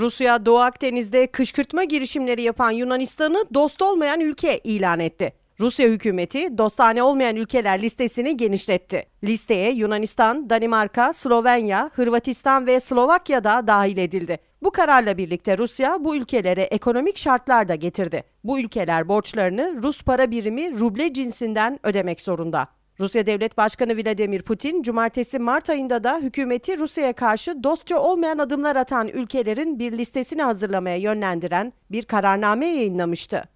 Rusya Doğu Akdeniz'de kışkırtma girişimleri yapan Yunanistan'ı dost olmayan ülke ilan etti. Rusya hükümeti dostane olmayan ülkeler listesini genişletti. Listeye Yunanistan, Danimarka, Slovenya, Hırvatistan ve Slovakya da dahil edildi. Bu kararla birlikte Rusya bu ülkelere ekonomik şartlar da getirdi. Bu ülkeler borçlarını Rus para birimi ruble cinsinden ödemek zorunda. Rusya Devlet Başkanı Vladimir Putin, cumartesi Mart ayında da hükümeti Rusya'ya karşı dostça olmayan adımlar atan ülkelerin bir listesini hazırlamaya yönlendiren bir kararname yayınlamıştı.